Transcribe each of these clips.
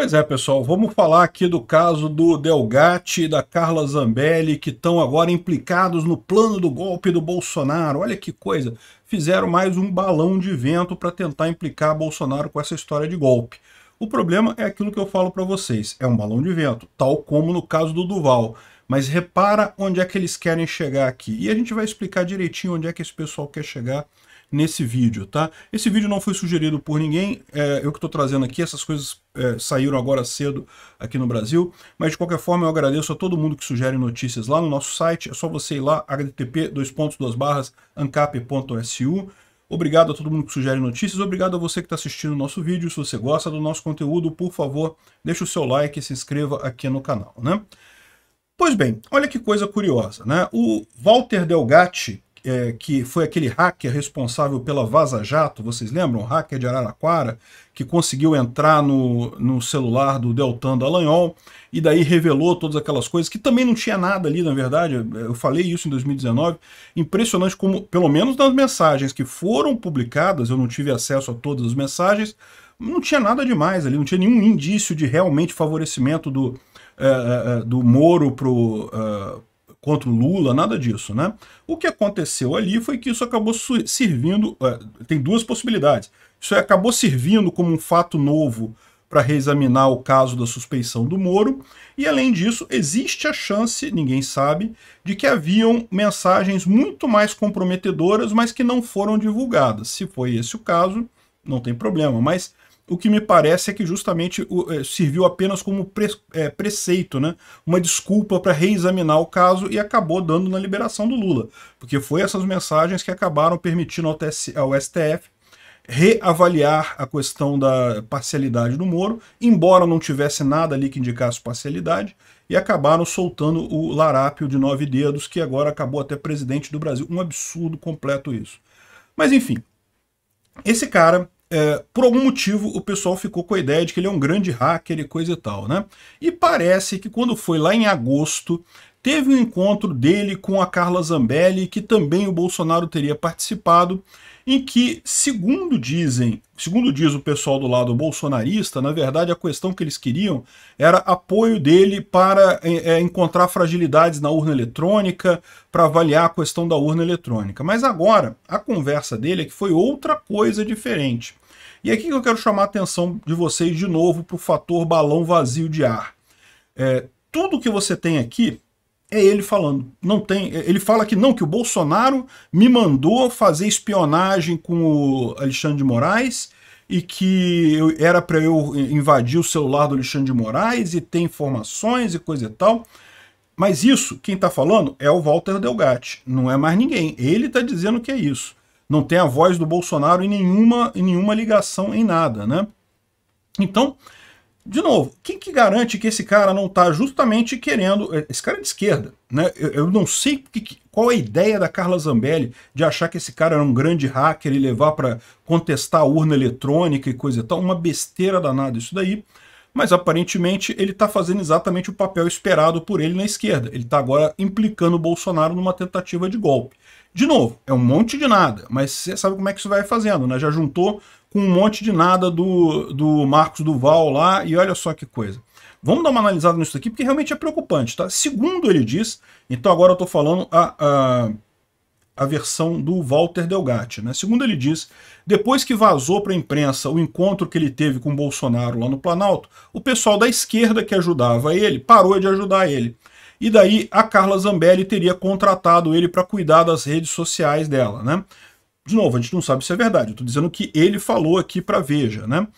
Pois é, pessoal, vamos falar aqui do caso do Delgatti e da Carla Zambelli, que estão agora implicados no plano do golpe do Bolsonaro. Olha que coisa, fizeram mais um balão de vento para tentar implicar Bolsonaro com essa história de golpe. O problema é aquilo que eu falo para vocês, é um balão de vento, tal como no caso do Duval. Mas repara onde é que eles querem chegar aqui. E a gente vai explicar direitinho onde é que esse pessoal quer chegar nesse vídeo, tá? Esse vídeo não foi sugerido por ninguém, é, eu que estou trazendo aqui, essas coisas é, saíram agora cedo aqui no Brasil, mas de qualquer forma eu agradeço a todo mundo que sugere notícias lá no nosso site, é só você ir lá, http ancap.su Obrigado a todo mundo que sugere notícias, obrigado a você que está assistindo o nosso vídeo. Se você gosta do nosso conteúdo, por favor, deixe o seu like e se inscreva aqui no canal, né? Pois bem, olha que coisa curiosa, né? O Walter Delgatti, é, que foi aquele hacker responsável pela Vaza Jato, vocês lembram? O hacker de Araraquara, que conseguiu entrar no, no celular do Deltan Dallagnol e daí revelou todas aquelas coisas, que também não tinha nada ali, na verdade, eu falei isso em 2019. Impressionante como, pelo menos nas mensagens que foram publicadas, eu não tive acesso a todas as mensagens, não tinha nada demais ali, não tinha nenhum indício de realmente favorecimento do, é, é, é do Moro pro, é, contra o Lula, nada disso, né? O que aconteceu ali foi que isso acabou servindo, é, tem duas possibilidades. Isso acabou servindo como um fato novo para reexaminar o caso da suspeição do Moro, e além disso, existe a chance, ninguém sabe, de que haviam mensagens muito mais comprometedoras, mas que não foram divulgadas. Se foi esse o caso, não tem problema, mas o que me parece é que justamente eh, serviu apenas como pre, é, preceito, né? uma desculpa para reexaminar o caso e acabou dando na liberação do Lula, porque foi essas mensagens que acabaram permitindo ao, TS, ao STF reavaliar a questão da parcialidade do Moro, embora não tivesse nada ali que indicasse parcialidade, e acabaram soltando o larápio de nove dedos, que agora acabou até presidente do Brasil. Um absurdo completo isso. Mas enfim, esse cara é, por algum motivo o pessoal ficou com a ideia de que ele é um grande hacker e coisa e tal, né? E parece que quando foi lá em agosto, teve um encontro dele com a Carla Zambelli, que também o Bolsonaro teria participado, em que, segundo dizem, segundo diz o pessoal do lado bolsonarista, na verdade a questão que eles queriam era apoio dele para é, é, encontrar fragilidades na urna eletrônica, para avaliar a questão da urna eletrônica. Mas agora, a conversa dele é que foi outra coisa diferente. E aqui que eu quero chamar a atenção de vocês de novo para o fator balão vazio de ar. É, tudo que você tem aqui é ele falando. Não tem, é, ele fala que não, que o Bolsonaro me mandou fazer espionagem com o Alexandre de Moraes e que eu, era para eu invadir o celular do Alexandre de Moraes e ter informações e coisa e tal. Mas isso, quem está falando é o Walter Delgatti, não é mais ninguém. Ele está dizendo que é isso. Não tem a voz do Bolsonaro em nenhuma, em nenhuma ligação, em nada, né? Então, de novo, quem que garante que esse cara não está justamente querendo. É, esse cara é de esquerda, né? Eu, eu não sei que, qual a ideia da Carla Zambelli de achar que esse cara era um grande hacker e levar para contestar a urna eletrônica e coisa e tal. Uma besteira danada isso daí. Mas aparentemente ele está fazendo exatamente o papel esperado por ele na esquerda. Ele está agora implicando o Bolsonaro numa tentativa de golpe. De novo, é um monte de nada, mas você sabe como é que isso vai fazendo, né? Já juntou com um monte de nada do, do Marcos Duval lá, e olha só que coisa. Vamos dar uma analisada nisso aqui, porque realmente é preocupante, tá? Segundo ele diz, então agora eu estou falando a, a, a, versão do Walter Delgatti, né? Segundo ele diz, depois que vazou para a imprensa o encontro que ele teve com Bolsonaro lá no Planalto, o pessoal da esquerda que ajudava ele parou de ajudar ele. E daí a Carla Zambelli teria contratado ele para cuidar das redes sociais dela, né? De novo, a gente não sabe se é verdade. estou dizendo que ele falou aqui para Veja, né?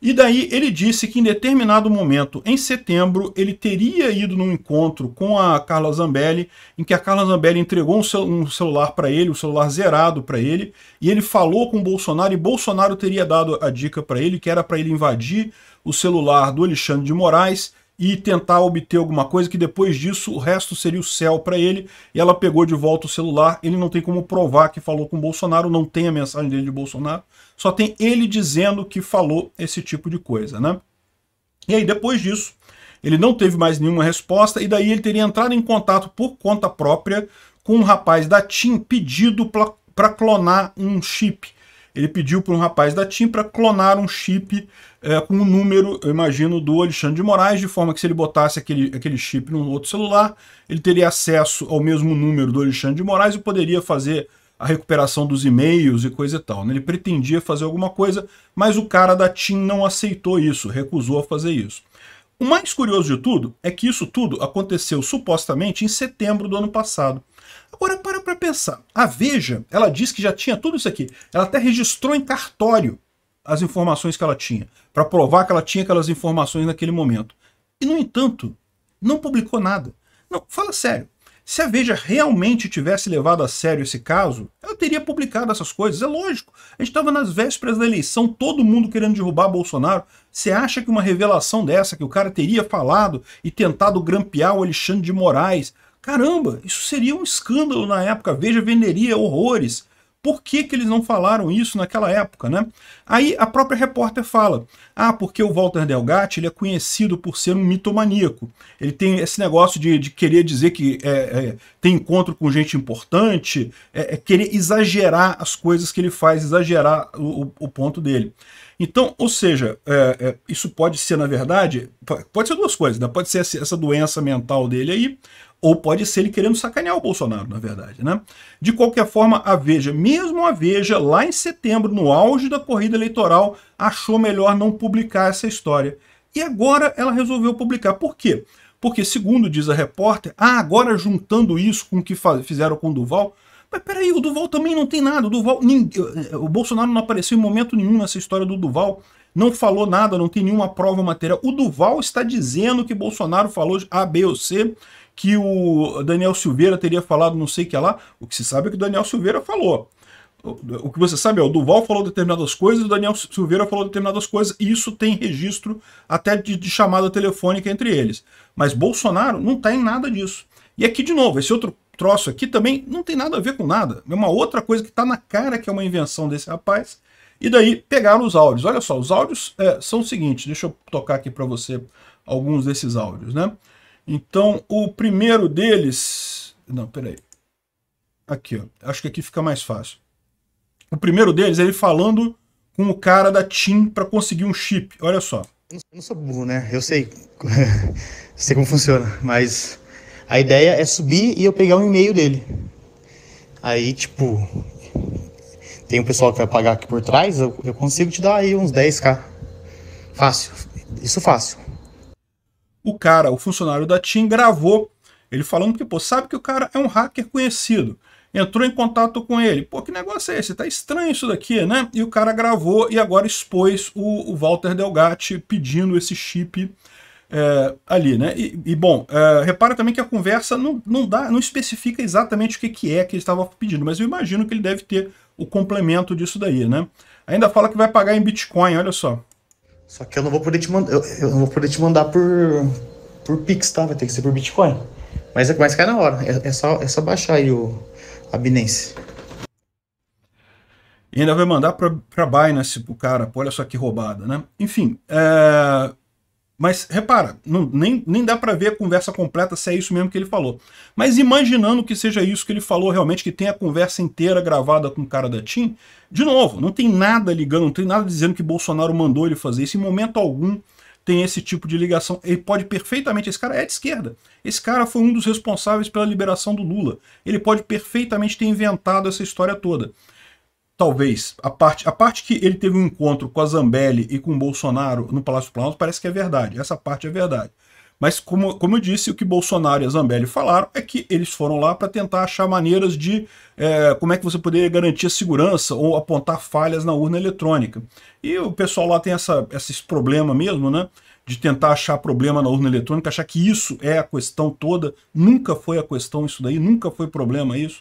E daí ele disse que em determinado momento, em setembro, ele teria ido num encontro com a Carla Zambelli, em que a Carla Zambelli entregou um, cel um celular para ele, um celular zerado para ele, e ele falou com o Bolsonaro e Bolsonaro teria dado a dica para ele que era para ele invadir o celular do Alexandre de Moraes e tentar obter alguma coisa, que depois disso o resto seria o céu para ele, e ela pegou de volta o celular, ele não tem como provar que falou com o Bolsonaro, não tem a mensagem dele de Bolsonaro, só tem ele dizendo que falou esse tipo de coisa, né? E aí depois disso, ele não teve mais nenhuma resposta, e daí ele teria entrado em contato por conta própria com um rapaz da TIM pedido para clonar um chip, ele pediu para um rapaz da TIM para clonar um chip é, com o um número, eu imagino, do Alexandre de Moraes, de forma que se ele botasse aquele, aquele chip num outro celular, ele teria acesso ao mesmo número do Alexandre de Moraes e poderia fazer a recuperação dos e-mails e coisa e tal. Né? Ele pretendia fazer alguma coisa, mas o cara da TIM não aceitou isso, recusou a fazer isso. O mais curioso de tudo é que isso tudo aconteceu supostamente em setembro do ano passado. Agora para para pensar. A Veja, ela diz que já tinha tudo isso aqui. Ela até registrou em cartório as informações que ela tinha, para provar que ela tinha aquelas informações naquele momento. E, no entanto, não publicou nada. Não, fala sério. Se a Veja realmente tivesse levado a sério esse caso, ela teria publicado essas coisas, é lógico. A gente estava nas vésperas da eleição, todo mundo querendo derrubar Bolsonaro. Você acha que uma revelação dessa, que o cara teria falado e tentado grampear o Alexandre de Moraes, Caramba, isso seria um escândalo na época, Veja venderia horrores. Por que, que eles não falaram isso naquela época, né? Aí a própria repórter fala, ah, porque o Walter Delgatti ele é conhecido por ser um mitomaníaco. Ele tem esse negócio de, de querer dizer que é, é, tem encontro com gente importante, é, é, querer exagerar as coisas que ele faz, exagerar o, o ponto dele. Então, ou seja, é, é, isso pode ser, na verdade, pode ser duas coisas, né? Pode ser essa doença mental dele aí, ou pode ser ele querendo sacanear o Bolsonaro, na verdade, né? De qualquer forma, a Veja, mesmo a Veja, lá em setembro, no auge da corrida eleitoral, achou melhor não publicar essa história. E agora ela resolveu publicar. Por quê? Porque, segundo diz a repórter, ah, agora juntando isso com o que fizeram com o Duval, mas peraí, o Duval também não tem nada. O, Duval, ninguém, o Bolsonaro não apareceu em momento nenhum nessa história do Duval. Não falou nada, não tem nenhuma prova material. O Duval está dizendo que Bolsonaro falou de A, B ou C que o Daniel Silveira teria falado não sei o que lá. O que se sabe é que o Daniel Silveira falou. O que você sabe é o Duval falou determinadas coisas, o Daniel Silveira falou determinadas coisas, e isso tem registro até de, de chamada telefônica entre eles. Mas Bolsonaro não está em nada disso. E aqui, de novo, esse outro troço aqui também não tem nada a ver com nada. É uma outra coisa que está na cara que é uma invenção desse rapaz. E daí pegaram os áudios. Olha só, os áudios é, são o seguinte, deixa eu tocar aqui para você alguns desses áudios, né? Então, o primeiro deles... Não, peraí. Aqui, ó. Acho que aqui fica mais fácil. O primeiro deles é ele falando com o cara da TIM para conseguir um chip. Olha só. Eu não sou burro, né? Eu sei, sei como funciona, mas a ideia é subir e eu pegar um e-mail dele. Aí, tipo, tem um pessoal que vai pagar aqui por trás, eu, consigo te dar aí uns 10k. Fácil. Isso fácil o cara, o funcionário da TIM, gravou ele falando que, pô, sabe que o cara é um hacker conhecido. Entrou em contato com ele. Pô, que negócio é esse? Tá estranho isso daqui, né? E o cara gravou e agora expôs o, o Walter Delgatti pedindo esse chip é, ali, né? E, e bom, é, repara também que a conversa não, não, dá, não especifica exatamente o que, que é que ele estava pedindo, mas eu imagino que ele deve ter o complemento disso daí, né? Ainda fala que vai pagar em Bitcoin, olha só. Só que eu não vou poder te mandar. Eu, eu, não vou poder te mandar por. por Pix, tá? Vai ter que ser por Bitcoin. Mas, é mais cai na hora. É, é, só, é só baixar aí o, abinense. E ainda vai mandar para Binance pro cara. Pô, olha só que roubada, né? Enfim, é, mas repara, não, nem, nem dá para ver a conversa completa se é isso mesmo que ele falou. Mas imaginando que seja isso que ele falou realmente, que tem a conversa inteira gravada com o cara da TIM, de novo, não tem nada ligando, não tem nada dizendo que Bolsonaro mandou ele fazer isso em momento algum tem esse tipo de ligação. Ele pode perfeitamente. Esse cara é de esquerda. Esse cara foi um dos responsáveis pela liberação do Lula. Ele pode perfeitamente ter inventado essa história toda talvez, a parte, a parte que ele teve um encontro com a Zambelli e com o Bolsonaro no Palácio do Planalto parece que é verdade. Essa parte é verdade. Mas, como, como eu disse, o que Bolsonaro e a Zambelli falaram é que eles foram lá para tentar achar maneiras de é, como é que você poderia garantir a segurança ou apontar falhas na urna eletrônica. E o pessoal lá tem essa, esse problema mesmo, né? De tentar achar problema na urna eletrônica, achar que isso é a questão toda. Nunca foi a questão isso daí, nunca foi problema isso.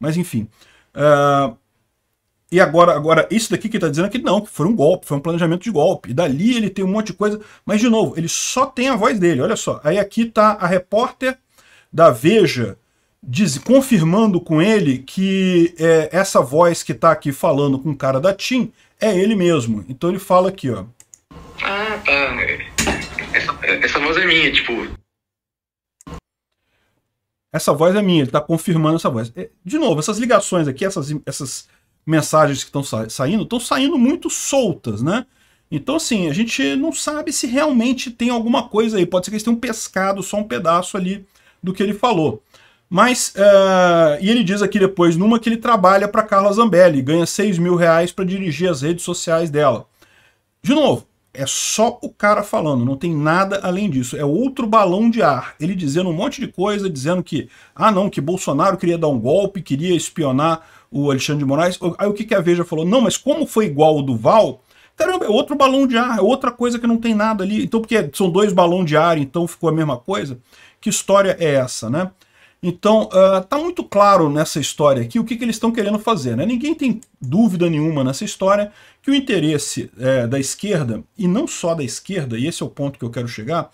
Mas, enfim. Uh, e agora, agora isso daqui que ele está dizendo é que não, foi um golpe, foi um planejamento de golpe. E dali ele tem um monte de coisa. Mas, de novo, ele só tem a voz dele, olha só. Aí aqui está a repórter da Veja diz, confirmando com ele que é, essa voz que está aqui falando com o cara da TIM é ele mesmo. Então ele fala aqui, ó. Ah, tá. Essa, essa voz é minha, tipo. Essa voz é minha, ele está confirmando essa voz. É, de novo, essas ligações aqui, essas, essas mensagens que estão sa saindo estão saindo muito soltas, né? Então, assim, a gente não sabe se realmente tem alguma coisa aí. Pode ser que eles tenham pescado só um pedaço ali do que ele falou. Mas, uh, e ele diz aqui depois, numa que ele trabalha para Carla Zambelli, ganha 6 mil reais para dirigir as redes sociais dela. De novo, é só o cara falando, não tem nada além disso. É outro balão de ar. Ele dizendo um monte de coisa, dizendo que, ah não, que Bolsonaro queria dar um golpe, queria espionar o Alexandre de Moraes. Aí o que, a Veja falou? Não, mas como foi igual o Duval, caramba, é outro balão de ar, é outra coisa que não tem nada ali. Então, porque são dois balões de ar, então ficou a mesma coisa? Que história é essa, né? Então, está ah, uh, muito claro nessa história aqui o que, que eles estão querendo fazer. Né? Ninguém tem dúvida nenhuma nessa história que o interesse é, da esquerda, e não só da esquerda, e esse é o ponto que eu quero chegar,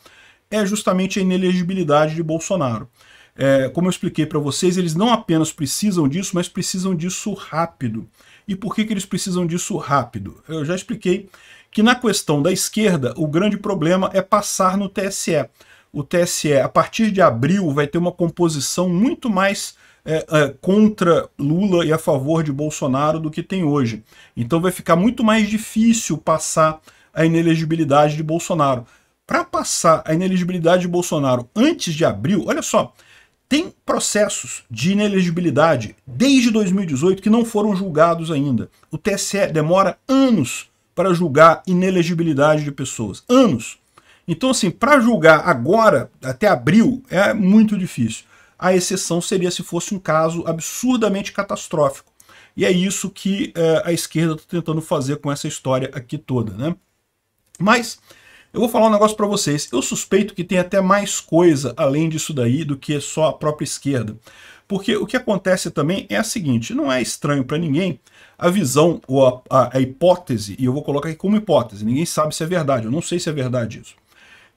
é justamente a inelegibilidade de Bolsonaro. É, como eu expliquei para vocês, eles não apenas precisam disso, mas precisam disso rápido. E por que, que eles precisam disso rápido? Eu já expliquei que na questão da esquerda, o grande problema é passar no TSE o TSE, a partir de abril, vai ter uma composição muito mais é, é, contra Lula e a favor de Bolsonaro do que tem hoje. Então vai ficar muito mais difícil passar a inelegibilidade de Bolsonaro. Para passar a inelegibilidade de Bolsonaro antes de abril, olha só, tem processos de inelegibilidade desde 2018 que não foram julgados ainda. O TSE demora anos para julgar inelegibilidade de pessoas. Anos. Então, assim, para julgar agora, até abril, é muito difícil. A exceção seria se fosse um caso absurdamente catastrófico. E é isso que eh, a esquerda está tentando fazer com essa história aqui toda, né? Mas eu vou falar um negócio para vocês. Eu suspeito que tem até mais coisa além disso daí do que só a própria esquerda. Porque o que acontece também é a seguinte, não é estranho para ninguém a visão ou a, a, a hipótese, e eu vou colocar aqui como hipótese, ninguém sabe se é verdade, eu não sei se é verdade isso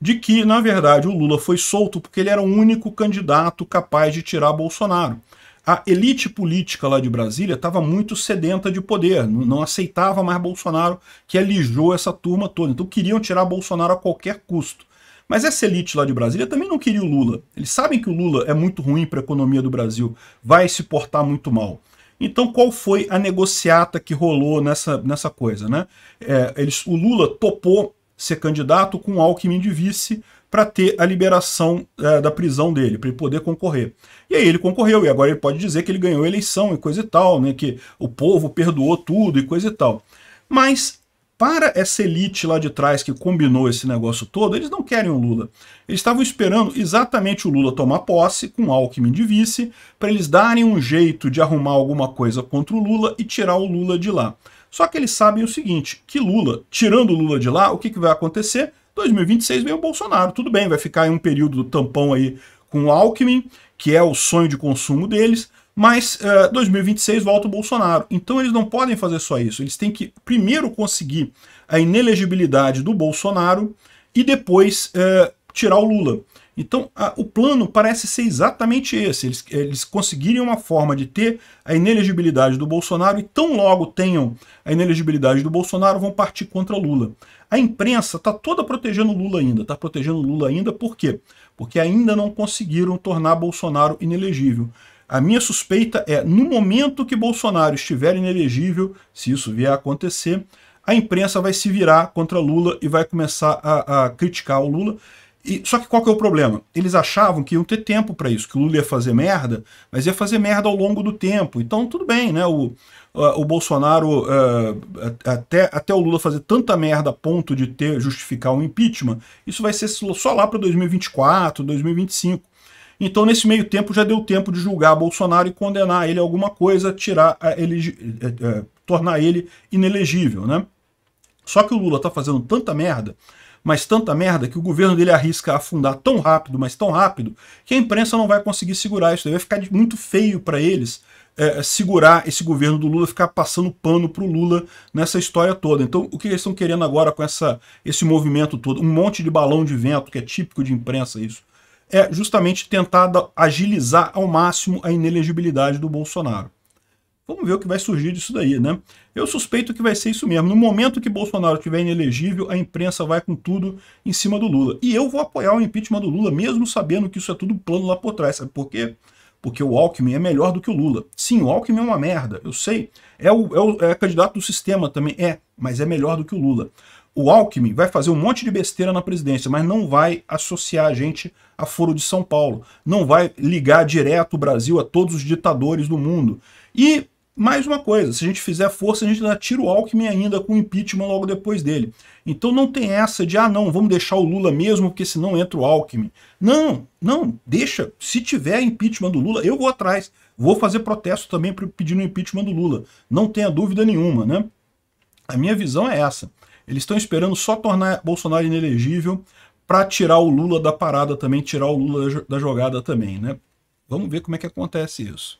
de que, na verdade, o Lula foi solto porque ele era o único candidato capaz de tirar Bolsonaro. A elite política lá de Brasília estava muito sedenta de poder, não aceitava mais Bolsonaro, que alijou essa turma toda. Então queriam tirar Bolsonaro a qualquer custo. Mas essa elite lá de Brasília também não queria o Lula. Eles sabem que o Lula é muito ruim para a economia do Brasil, vai se portar muito mal. Então, qual foi a negociata que rolou nessa, nessa coisa? Né? É, eles, o Lula topou ser candidato com Alckmin de vice para ter a liberação é, da prisão dele, para ele poder concorrer. E aí ele concorreu, e agora ele pode dizer que ele ganhou a eleição e coisa e tal, né, que o povo perdoou tudo e coisa e tal. Mas para essa elite lá de trás que combinou esse negócio todo, eles não querem o Lula. Eles estavam esperando exatamente o Lula tomar posse, com Alckmin de vice, para eles darem um jeito de arrumar alguma coisa contra o Lula e tirar o Lula de lá. Só que eles sabem o seguinte, que Lula, tirando Lula de lá, o que, que vai acontecer? 2026 vem o Bolsonaro, tudo bem, vai ficar em um período do tampão aí com o Alckmin, que é o sonho de consumo deles, mas uh, eh, 2026 volta o Bolsonaro. Então eles não podem fazer só isso, eles têm que primeiro conseguir a inelegibilidade do Bolsonaro e depois uh, tirar o Lula. Então, a, o plano parece ser exatamente esse: eles, eles conseguirem uma forma de ter a inelegibilidade do Bolsonaro e, tão logo tenham a inelegibilidade do Bolsonaro, vão partir contra Lula. A imprensa está toda protegendo Lula ainda, está protegendo Lula ainda por quê? Porque ainda não conseguiram tornar Bolsonaro inelegível. A minha suspeita é, no momento que Bolsonaro estiver inelegível, se isso vier a acontecer, a imprensa vai se virar contra Lula e vai começar a, a criticar o Lula. E, só que qual que é o problema? Eles achavam que iam ter tempo para isso, que o Lula ia fazer merda, mas ia fazer merda ao longo do tempo. Então, tudo bem, né? O, o Bolsonaro, é, até, até o Lula fazer tanta merda a ponto de ter justificar um impeachment, isso vai ser só lá para 2024, 2025. Então, nesse meio tempo, já deu tempo de julgar Bolsonaro e condenar ele a alguma coisa, tirar ele, é, é, tornar ele inelegível, né? Só que o Lula tá fazendo tanta merda mas tanta merda que o governo dele arrisca afundar tão rápido, mas tão rápido, que a imprensa não vai conseguir segurar isso. Vai ficar muito feio para eles é, segurar esse governo do Lula, ficar passando pano para o Lula nessa história toda. Então, o que eles estão querendo agora com essa, esse movimento todo? Um monte de balão de vento, que é típico de imprensa isso. É justamente tentar agilizar ao máximo a inelegibilidade do Bolsonaro. Vamos ver o que vai surgir disso daí, né? Eu suspeito que vai ser isso mesmo. No momento que Bolsonaro estiver inelegível, a imprensa vai com tudo em cima do Lula. E eu vou apoiar o impeachment do Lula, mesmo sabendo que isso é tudo plano lá por trás. Sabe por quê? Porque o Alckmin é melhor do que o Lula. Sim, o Alckmin é uma merda, eu sei. É o, é o é candidato do sistema também, é, mas é melhor do que o Lula. O Alckmin vai fazer um monte de besteira na presidência, mas não vai associar a gente a Foro de São Paulo. Não vai ligar direto o Brasil a todos os ditadores do mundo. E mais uma coisa, se a gente fizer força, a gente ainda tira o Alckmin ainda com o impeachment logo depois dele. Então não tem essa de, ah não, vamos deixar o Lula mesmo, porque senão entra o Alckmin. Não, não, deixa. Se tiver impeachment do Lula, eu vou atrás. Vou fazer protesto também pedindo o impeachment do Lula. Não tenha dúvida nenhuma, né? A minha visão é essa. Eles estão esperando só tornar Bolsonaro inelegível para tirar o Lula da parada também, tirar o Lula da jogada também, né? Vamos ver como é que acontece isso.